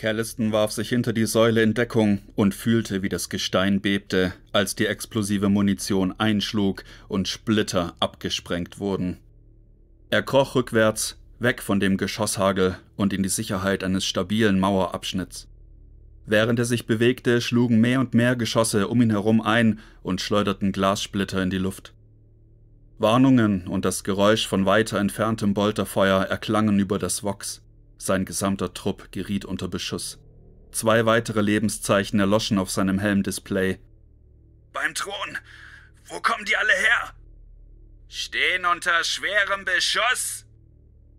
Calliston warf sich hinter die Säule in Deckung und fühlte, wie das Gestein bebte, als die explosive Munition einschlug und Splitter abgesprengt wurden. Er kroch rückwärts, weg von dem Geschosshagel und in die Sicherheit eines stabilen Mauerabschnitts. Während er sich bewegte, schlugen mehr und mehr Geschosse um ihn herum ein und schleuderten Glassplitter in die Luft. Warnungen und das Geräusch von weiter entferntem Bolterfeuer erklangen über das Vox. Sein gesamter Trupp geriet unter Beschuss. Zwei weitere Lebenszeichen erloschen auf seinem Helmdisplay. Beim Thron! Wo kommen die alle her? Stehen unter schwerem Beschuss!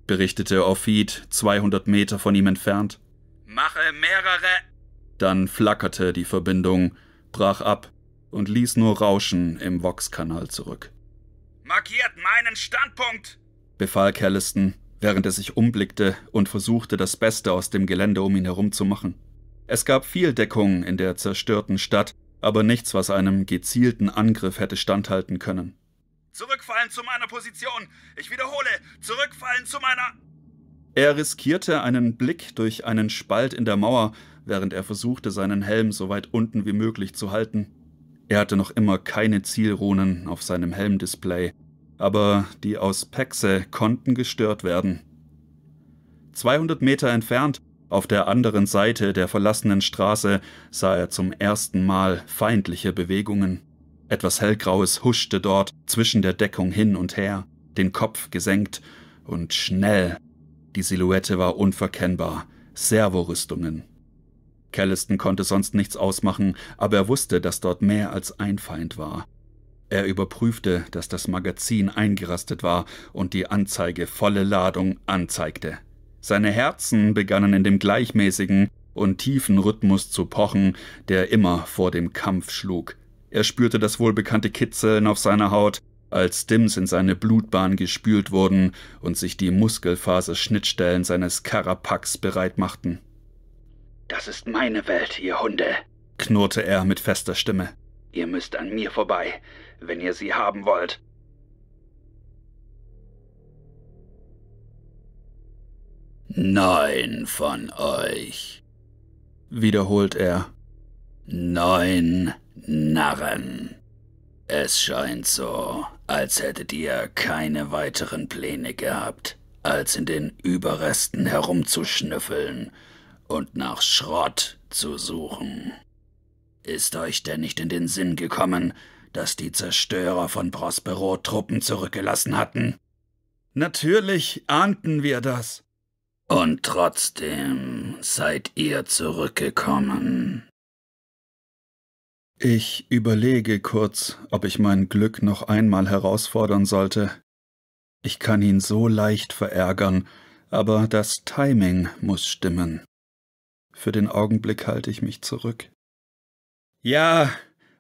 berichtete Ophid, 200 Meter von ihm entfernt. Mache mehrere. Dann flackerte die Verbindung, brach ab und ließ nur Rauschen im Vox-Kanal zurück. Markiert meinen Standpunkt! befahl Calliston während er sich umblickte und versuchte, das Beste aus dem Gelände um ihn herum zu machen. Es gab viel Deckung in der zerstörten Stadt, aber nichts, was einem gezielten Angriff hätte standhalten können. Zurückfallen zu meiner Position! Ich wiederhole, zurückfallen zu meiner... Er riskierte einen Blick durch einen Spalt in der Mauer, während er versuchte, seinen Helm so weit unten wie möglich zu halten. Er hatte noch immer keine Zielrunen auf seinem Helmdisplay aber die aus Pexe konnten gestört werden. 200 Meter entfernt, auf der anderen Seite der verlassenen Straße, sah er zum ersten Mal feindliche Bewegungen. Etwas Hellgraues huschte dort zwischen der Deckung hin und her, den Kopf gesenkt und schnell. Die Silhouette war unverkennbar. Servorüstungen. Calliston konnte sonst nichts ausmachen, aber er wusste, dass dort mehr als ein Feind war. Er überprüfte, dass das Magazin eingerastet war und die Anzeige volle Ladung anzeigte. Seine Herzen begannen in dem gleichmäßigen und tiefen Rhythmus zu pochen, der immer vor dem Kampf schlug. Er spürte das wohlbekannte Kitzeln auf seiner Haut, als Stims in seine Blutbahn gespült wurden und sich die Muskelfaserschnittstellen seines Karapaks bereitmachten. Das ist meine Welt, ihr Hunde, knurrte er mit fester Stimme. Ihr müsst an mir vorbei wenn ihr sie haben wollt. Nein von euch, wiederholt er. Neun Narren. Es scheint so, als hättet ihr keine weiteren Pläne gehabt, als in den Überresten herumzuschnüffeln und nach Schrott zu suchen. Ist euch denn nicht in den Sinn gekommen, das die Zerstörer von Prospero Truppen zurückgelassen hatten? Natürlich ahnten wir das. Und trotzdem seid ihr zurückgekommen. Ich überlege kurz, ob ich mein Glück noch einmal herausfordern sollte. Ich kann ihn so leicht verärgern, aber das Timing muss stimmen. Für den Augenblick halte ich mich zurück. Ja,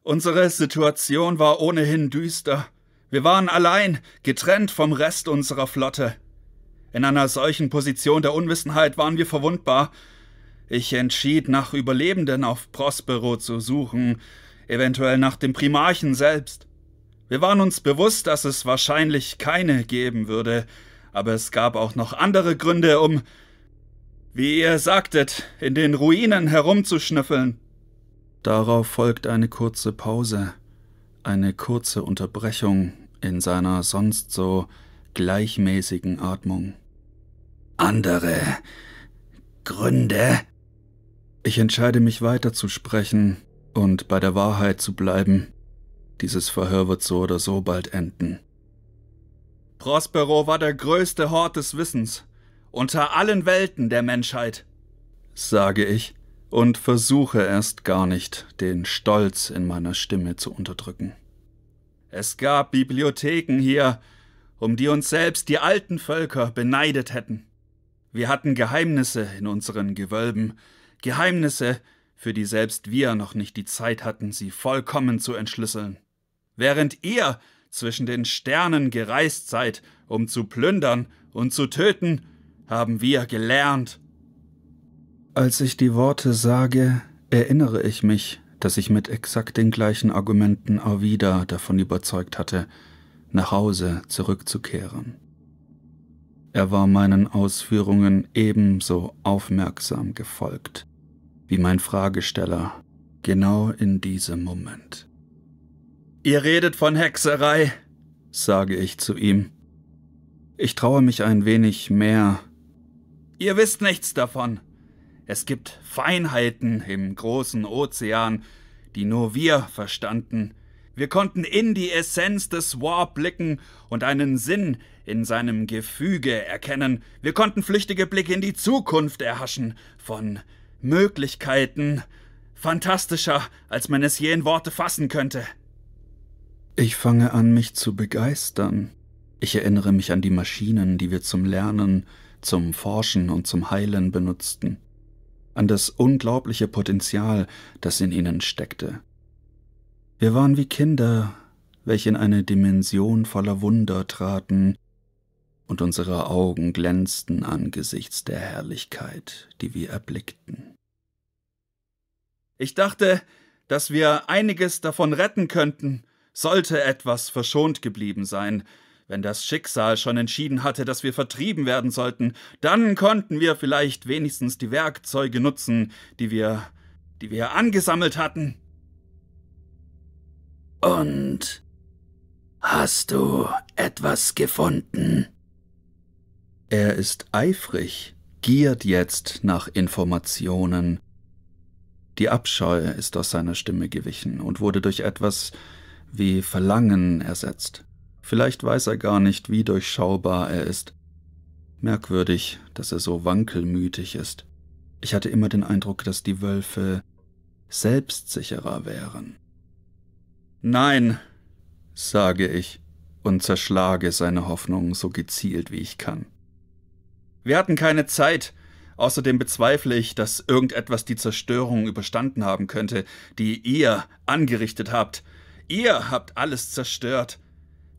Unsere Situation war ohnehin düster. Wir waren allein, getrennt vom Rest unserer Flotte. In einer solchen Position der Unwissenheit waren wir verwundbar. Ich entschied, nach Überlebenden auf Prospero zu suchen, eventuell nach dem Primarchen selbst. Wir waren uns bewusst, dass es wahrscheinlich keine geben würde, aber es gab auch noch andere Gründe, um, wie ihr sagtet, in den Ruinen herumzuschnüffeln. Darauf folgt eine kurze Pause, eine kurze Unterbrechung in seiner sonst so gleichmäßigen Atmung. Andere Gründe? Ich entscheide mich weiter zu sprechen und bei der Wahrheit zu bleiben. Dieses Verhör wird so oder so bald enden. Prospero war der größte Hort des Wissens unter allen Welten der Menschheit, sage ich und versuche erst gar nicht, den Stolz in meiner Stimme zu unterdrücken. Es gab Bibliotheken hier, um die uns selbst die alten Völker beneidet hätten. Wir hatten Geheimnisse in unseren Gewölben, Geheimnisse, für die selbst wir noch nicht die Zeit hatten, sie vollkommen zu entschlüsseln. Während ihr zwischen den Sternen gereist seid, um zu plündern und zu töten, haben wir gelernt, als ich die Worte sage, erinnere ich mich, dass ich mit exakt den gleichen Argumenten Avida davon überzeugt hatte, nach Hause zurückzukehren. Er war meinen Ausführungen ebenso aufmerksam gefolgt wie mein Fragesteller genau in diesem Moment. Ihr redet von Hexerei, sage ich zu ihm. Ich traue mich ein wenig mehr. Ihr wisst nichts davon. Es gibt Feinheiten im großen Ozean, die nur wir verstanden. Wir konnten in die Essenz des War blicken und einen Sinn in seinem Gefüge erkennen. Wir konnten flüchtige Blicke in die Zukunft erhaschen von Möglichkeiten fantastischer, als man es je in Worte fassen könnte. Ich fange an, mich zu begeistern. Ich erinnere mich an die Maschinen, die wir zum Lernen, zum Forschen und zum Heilen benutzten an das unglaubliche Potenzial, das in ihnen steckte. Wir waren wie Kinder, welche in eine Dimension voller Wunder traten, und unsere Augen glänzten angesichts der Herrlichkeit, die wir erblickten. Ich dachte, dass wir einiges davon retten könnten, sollte etwas verschont geblieben sein, wenn das Schicksal schon entschieden hatte, dass wir vertrieben werden sollten, dann konnten wir vielleicht wenigstens die Werkzeuge nutzen, die wir. die wir angesammelt hatten. Und hast du etwas gefunden? Er ist eifrig, giert jetzt nach Informationen. Die Abscheu ist aus seiner Stimme gewichen und wurde durch etwas wie Verlangen ersetzt. Vielleicht weiß er gar nicht, wie durchschaubar er ist. Merkwürdig, dass er so wankelmütig ist. Ich hatte immer den Eindruck, dass die Wölfe selbstsicherer wären. Nein, sage ich und zerschlage seine Hoffnungen so gezielt wie ich kann. Wir hatten keine Zeit. Außerdem bezweifle ich, dass irgendetwas die Zerstörung überstanden haben könnte, die ihr angerichtet habt. Ihr habt alles zerstört.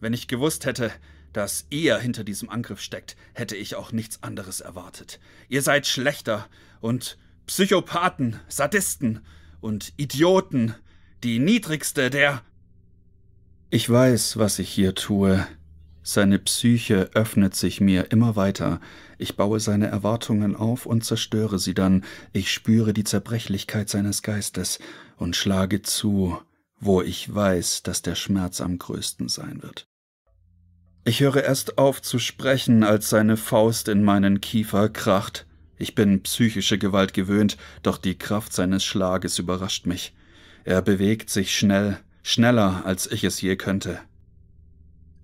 Wenn ich gewusst hätte, dass ihr hinter diesem Angriff steckt, hätte ich auch nichts anderes erwartet. Ihr seid Schlechter und Psychopathen, Sadisten und Idioten, die niedrigste der. Ich weiß, was ich hier tue. Seine Psyche öffnet sich mir immer weiter. Ich baue seine Erwartungen auf und zerstöre sie dann. Ich spüre die Zerbrechlichkeit seines Geistes und schlage zu, wo ich weiß, dass der Schmerz am größten sein wird. Ich höre erst auf zu sprechen, als seine Faust in meinen Kiefer kracht. Ich bin psychische Gewalt gewöhnt, doch die Kraft seines Schlages überrascht mich. Er bewegt sich schnell, schneller, als ich es je könnte.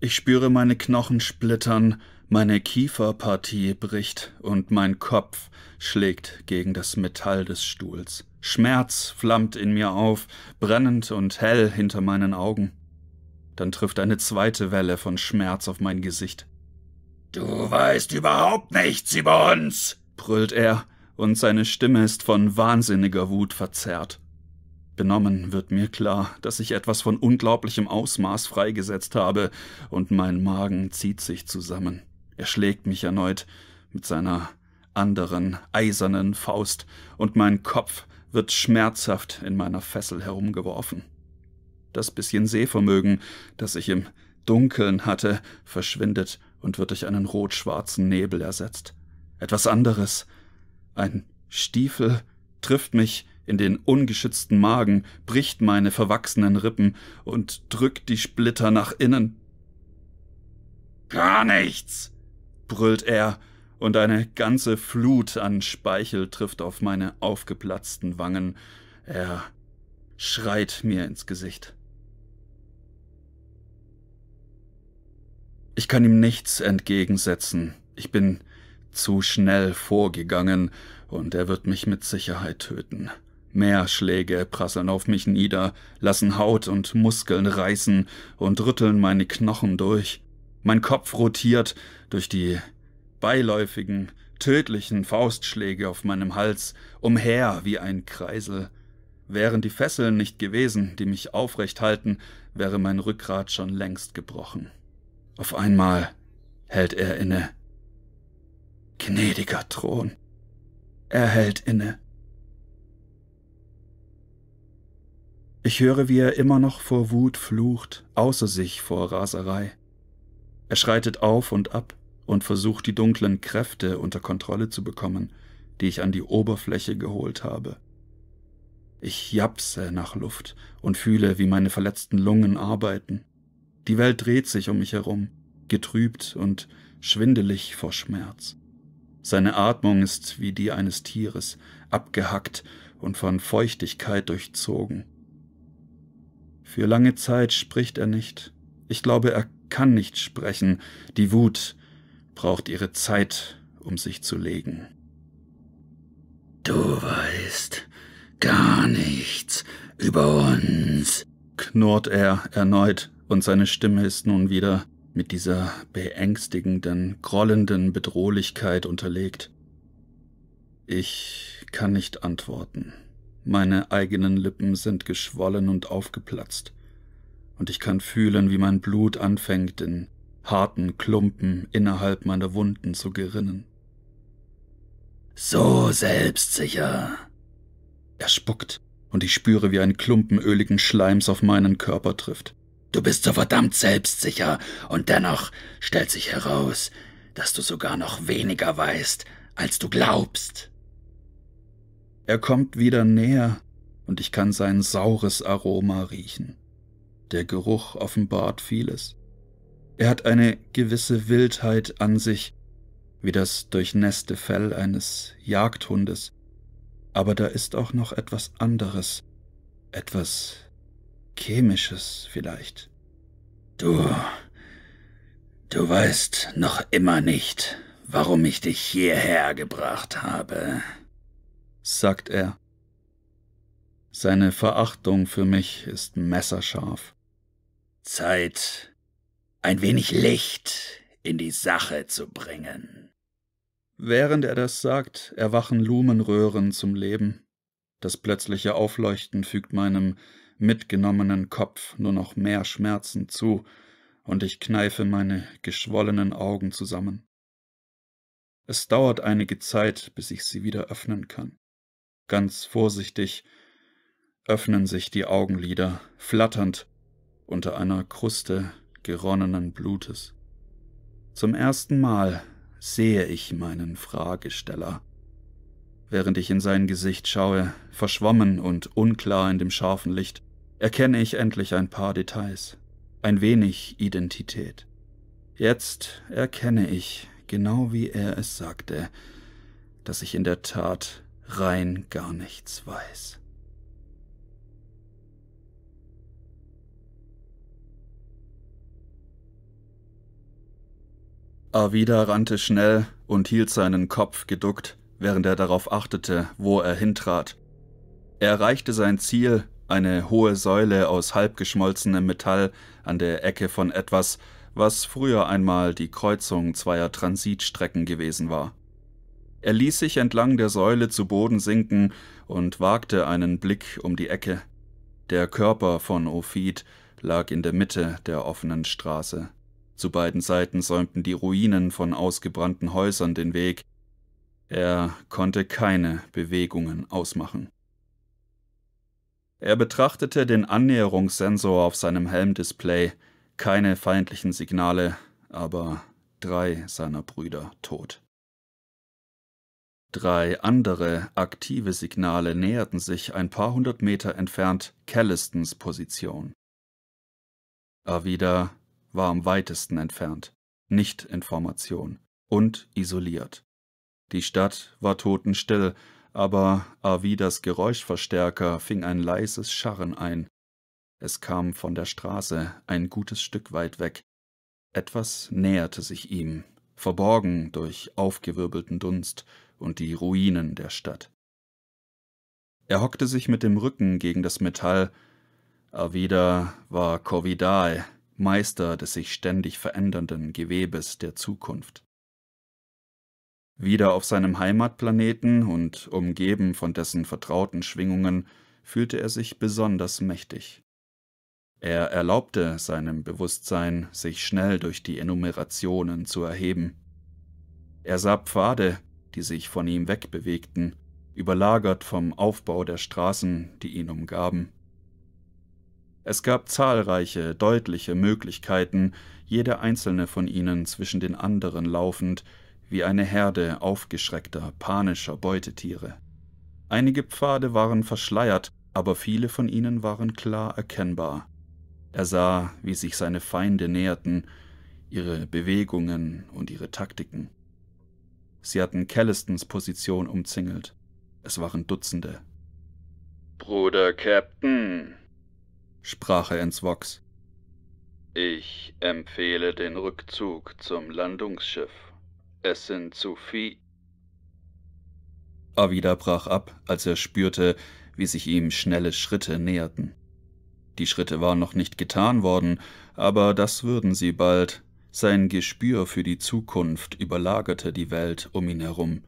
Ich spüre meine Knochen splittern, meine Kieferpartie bricht und mein Kopf schlägt gegen das Metall des Stuhls. Schmerz flammt in mir auf, brennend und hell hinter meinen Augen. Dann trifft eine zweite Welle von Schmerz auf mein Gesicht. Du weißt überhaupt nichts über uns, brüllt er, und seine Stimme ist von wahnsinniger Wut verzerrt. Benommen wird mir klar, dass ich etwas von unglaublichem Ausmaß freigesetzt habe, und mein Magen zieht sich zusammen. Er schlägt mich erneut mit seiner anderen, eisernen Faust, und mein Kopf wird schmerzhaft in meiner Fessel herumgeworfen. Das bisschen Sehvermögen, das ich im Dunkeln hatte, verschwindet und wird durch einen rot-schwarzen Nebel ersetzt. Etwas anderes. Ein Stiefel trifft mich in den ungeschützten Magen, bricht meine verwachsenen Rippen und drückt die Splitter nach innen. Gar nichts, brüllt er, und eine ganze Flut an Speichel trifft auf meine aufgeplatzten Wangen. Er schreit mir ins Gesicht. Ich kann ihm nichts entgegensetzen. Ich bin zu schnell vorgegangen und er wird mich mit Sicherheit töten. Mehr Schläge prasseln auf mich nieder, lassen Haut und Muskeln reißen und rütteln meine Knochen durch. Mein Kopf rotiert durch die beiläufigen, tödlichen Faustschläge auf meinem Hals umher wie ein Kreisel. Wären die Fesseln nicht gewesen, die mich aufrecht halten, wäre mein Rückgrat schon längst gebrochen. Auf einmal hält er inne. Gnädiger Thron, er hält inne. Ich höre, wie er immer noch vor Wut flucht, außer sich vor Raserei. Er schreitet auf und ab und versucht die dunklen Kräfte unter Kontrolle zu bekommen, die ich an die Oberfläche geholt habe. Ich japse nach Luft und fühle, wie meine verletzten Lungen arbeiten. Die Welt dreht sich um mich herum, getrübt und schwindelig vor Schmerz. Seine Atmung ist wie die eines Tieres, abgehackt und von Feuchtigkeit durchzogen. Für lange Zeit spricht er nicht. Ich glaube, er kann nicht sprechen. Die Wut braucht ihre Zeit, um sich zu legen. Du weißt gar nichts über uns, knurrt er erneut, und seine Stimme ist nun wieder mit dieser beängstigenden, grollenden Bedrohlichkeit unterlegt. Ich kann nicht antworten. Meine eigenen Lippen sind geschwollen und aufgeplatzt, und ich kann fühlen, wie mein Blut anfängt, in harten Klumpen innerhalb meiner Wunden zu gerinnen. So selbstsicher. Er spuckt, und ich spüre, wie ein Klumpen öligen Schleims auf meinen Körper trifft. Du bist so verdammt selbstsicher, und dennoch stellt sich heraus, dass du sogar noch weniger weißt, als du glaubst. Er kommt wieder näher, und ich kann sein saures Aroma riechen. Der Geruch offenbart vieles. Er hat eine gewisse Wildheit an sich, wie das durchnässte Fell eines Jagdhundes, aber da ist auch noch etwas anderes, etwas Chemisches vielleicht. Du. Du weißt noch immer nicht, warum ich dich hierher gebracht habe, sagt er. Seine Verachtung für mich ist messerscharf. Zeit, ein wenig Licht in die Sache zu bringen. Während er das sagt, erwachen Lumenröhren zum Leben. Das plötzliche Aufleuchten fügt meinem mitgenommenen Kopf nur noch mehr Schmerzen zu, und ich kneife meine geschwollenen Augen zusammen. Es dauert einige Zeit, bis ich sie wieder öffnen kann. Ganz vorsichtig öffnen sich die Augenlider, flatternd unter einer Kruste geronnenen Blutes. Zum ersten Mal sehe ich meinen Fragesteller. Während ich in sein Gesicht schaue, verschwommen und unklar in dem scharfen Licht, erkenne ich endlich ein paar Details, ein wenig Identität. Jetzt erkenne ich, genau wie er es sagte, dass ich in der Tat rein gar nichts weiß. Avida rannte schnell und hielt seinen Kopf geduckt, während er darauf achtete, wo er hintrat. Er erreichte sein Ziel eine hohe Säule aus halbgeschmolzenem Metall an der Ecke von etwas, was früher einmal die Kreuzung zweier Transitstrecken gewesen war. Er ließ sich entlang der Säule zu Boden sinken und wagte einen Blick um die Ecke. Der Körper von Ophid lag in der Mitte der offenen Straße. Zu beiden Seiten säumten die Ruinen von ausgebrannten Häusern den Weg. Er konnte keine Bewegungen ausmachen. Er betrachtete den Annäherungssensor auf seinem Helmdisplay. Keine feindlichen Signale, aber drei seiner Brüder tot. Drei andere aktive Signale näherten sich ein paar hundert Meter entfernt Callistons Position. Avida war am weitesten entfernt, nicht in Formation und isoliert. Die Stadt war totenstill, aber Avidas Geräuschverstärker fing ein leises Scharren ein. Es kam von der Straße ein gutes Stück weit weg. Etwas näherte sich ihm, verborgen durch aufgewirbelten Dunst und die Ruinen der Stadt. Er hockte sich mit dem Rücken gegen das Metall. Avida war Corvidae, Meister des sich ständig verändernden Gewebes der Zukunft. Wieder auf seinem Heimatplaneten und umgeben von dessen vertrauten Schwingungen fühlte er sich besonders mächtig. Er erlaubte seinem Bewusstsein, sich schnell durch die Enumerationen zu erheben. Er sah Pfade, die sich von ihm wegbewegten, überlagert vom Aufbau der Straßen, die ihn umgaben. Es gab zahlreiche, deutliche Möglichkeiten, jede einzelne von ihnen zwischen den anderen laufend, wie eine Herde aufgeschreckter, panischer Beutetiere. Einige Pfade waren verschleiert, aber viele von ihnen waren klar erkennbar. Er sah, wie sich seine Feinde näherten, ihre Bewegungen und ihre Taktiken. Sie hatten Callistons Position umzingelt. Es waren Dutzende. Bruder Captain, sprach er ins Vox. Ich empfehle den Rückzug zum Landungsschiff. Es sind zu viel. Avida brach ab, als er spürte, wie sich ihm schnelle Schritte näherten. Die Schritte waren noch nicht getan worden, aber das würden sie bald. Sein Gespür für die Zukunft überlagerte die Welt um ihn herum.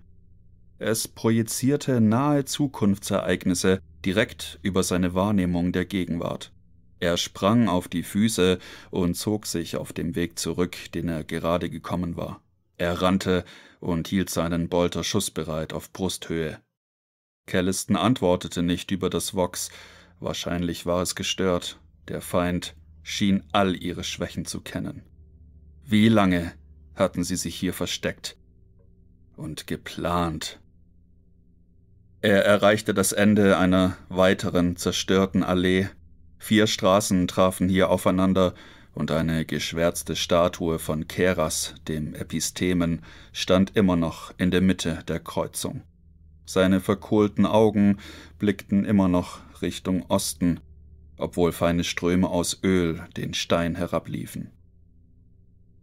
Es projizierte nahe Zukunftsereignisse direkt über seine Wahrnehmung der Gegenwart. Er sprang auf die Füße und zog sich auf dem Weg zurück, den er gerade gekommen war. Er rannte und hielt seinen Bolter schussbereit auf Brusthöhe. Calliston antwortete nicht über das Vox. Wahrscheinlich war es gestört. Der Feind schien all ihre Schwächen zu kennen. Wie lange hatten sie sich hier versteckt und geplant? Er erreichte das Ende einer weiteren zerstörten Allee. Vier Straßen trafen hier aufeinander und eine geschwärzte Statue von Keras, dem Epistemen, stand immer noch in der Mitte der Kreuzung. Seine verkohlten Augen blickten immer noch Richtung Osten, obwohl feine Ströme aus Öl den Stein herabliefen.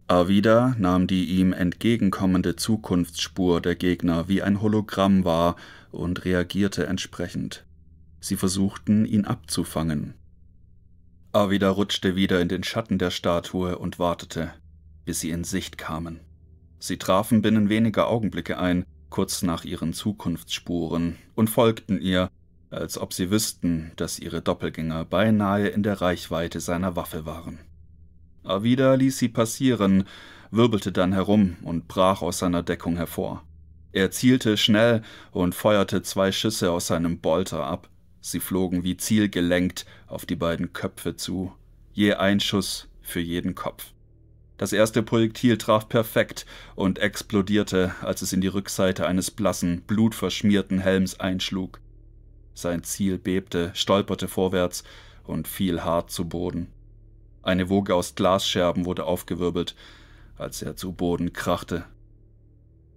Avida nahm die ihm entgegenkommende Zukunftsspur der Gegner wie ein Hologramm wahr und reagierte entsprechend. Sie versuchten, ihn abzufangen, Avida rutschte wieder in den Schatten der Statue und wartete, bis sie in Sicht kamen. Sie trafen binnen weniger Augenblicke ein, kurz nach ihren Zukunftsspuren, und folgten ihr, als ob sie wüssten, dass ihre Doppelgänger beinahe in der Reichweite seiner Waffe waren. Avida ließ sie passieren, wirbelte dann herum und brach aus seiner Deckung hervor. Er zielte schnell und feuerte zwei Schüsse aus seinem Bolter ab. Sie flogen wie zielgelenkt auf die beiden Köpfe zu, je ein Schuss für jeden Kopf. Das erste Projektil traf perfekt und explodierte, als es in die Rückseite eines blassen, blutverschmierten Helms einschlug. Sein Ziel bebte, stolperte vorwärts und fiel hart zu Boden. Eine Woge aus Glasscherben wurde aufgewirbelt, als er zu Boden krachte.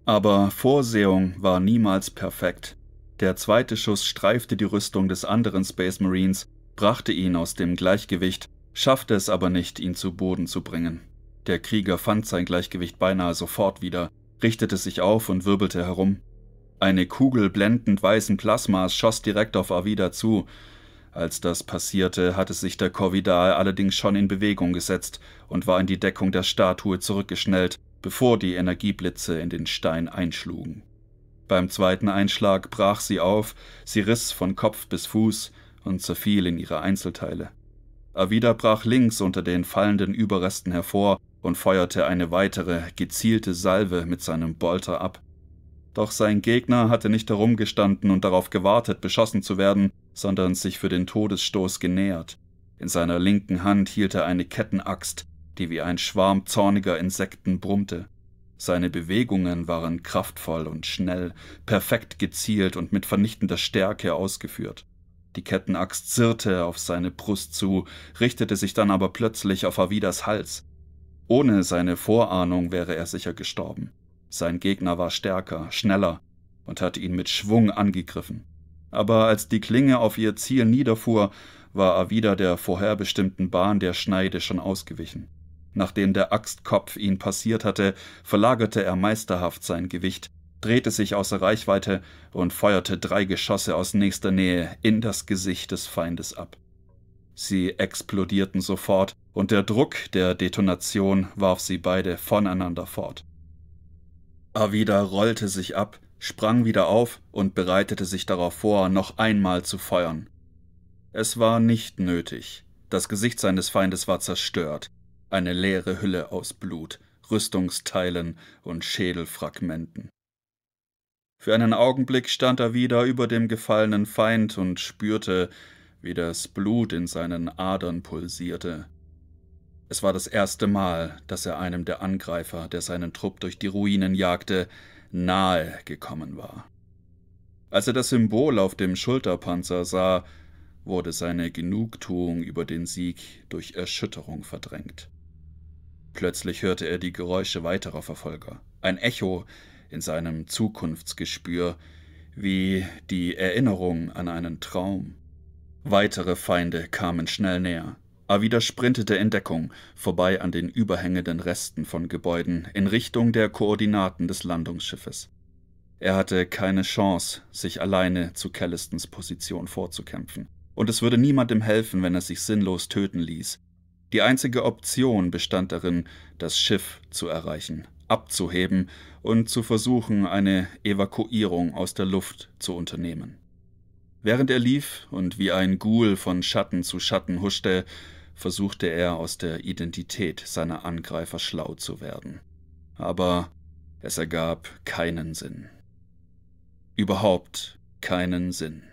Aber Vorsehung war niemals perfekt. Der zweite Schuss streifte die Rüstung des anderen Space Marines, brachte ihn aus dem Gleichgewicht, schaffte es aber nicht, ihn zu Boden zu bringen. Der Krieger fand sein Gleichgewicht beinahe sofort wieder, richtete sich auf und wirbelte herum. Eine Kugel blendend weißen Plasmas schoss direkt auf Avida zu. Als das passierte, hatte sich der Corvidal allerdings schon in Bewegung gesetzt und war in die Deckung der Statue zurückgeschnellt, bevor die Energieblitze in den Stein einschlugen. Beim zweiten Einschlag brach sie auf, sie riss von Kopf bis Fuß und zerfiel in ihre Einzelteile. Avida brach links unter den fallenden Überresten hervor und feuerte eine weitere, gezielte Salve mit seinem Bolter ab. Doch sein Gegner hatte nicht herumgestanden und darauf gewartet, beschossen zu werden, sondern sich für den Todesstoß genähert. In seiner linken Hand hielt er eine Kettenaxt, die wie ein Schwarm zorniger Insekten brummte. Seine Bewegungen waren kraftvoll und schnell, perfekt gezielt und mit vernichtender Stärke ausgeführt. Die Kettenaxt zirrte auf seine Brust zu, richtete sich dann aber plötzlich auf Avidas Hals. Ohne seine Vorahnung wäre er sicher gestorben. Sein Gegner war stärker, schneller und hatte ihn mit Schwung angegriffen. Aber als die Klinge auf ihr Ziel niederfuhr, war Avida der vorherbestimmten Bahn der Schneide schon ausgewichen. Nachdem der Axtkopf ihn passiert hatte, verlagerte er meisterhaft sein Gewicht, drehte sich außer Reichweite und feuerte drei Geschosse aus nächster Nähe in das Gesicht des Feindes ab. Sie explodierten sofort, und der Druck der Detonation warf sie beide voneinander fort. Avida rollte sich ab, sprang wieder auf und bereitete sich darauf vor, noch einmal zu feuern. Es war nicht nötig. Das Gesicht seines Feindes war zerstört, eine leere Hülle aus Blut, Rüstungsteilen und Schädelfragmenten. Für einen Augenblick stand er wieder über dem gefallenen Feind und spürte, wie das Blut in seinen Adern pulsierte. Es war das erste Mal, dass er einem der Angreifer, der seinen Trupp durch die Ruinen jagte, nahe gekommen war. Als er das Symbol auf dem Schulterpanzer sah, wurde seine Genugtuung über den Sieg durch Erschütterung verdrängt. Plötzlich hörte er die Geräusche weiterer Verfolger. Ein Echo in seinem Zukunftsgespür, wie die Erinnerung an einen Traum. Weitere Feinde kamen schnell näher. Avida sprintete in Deckung, vorbei an den überhängenden Resten von Gebäuden, in Richtung der Koordinaten des Landungsschiffes. Er hatte keine Chance, sich alleine zu Callistons Position vorzukämpfen. Und es würde niemandem helfen, wenn er sich sinnlos töten ließ, die einzige Option bestand darin, das Schiff zu erreichen, abzuheben und zu versuchen, eine Evakuierung aus der Luft zu unternehmen. Während er lief und wie ein Ghoul von Schatten zu Schatten huschte, versuchte er aus der Identität seiner Angreifer schlau zu werden. Aber es ergab keinen Sinn. Überhaupt keinen Sinn.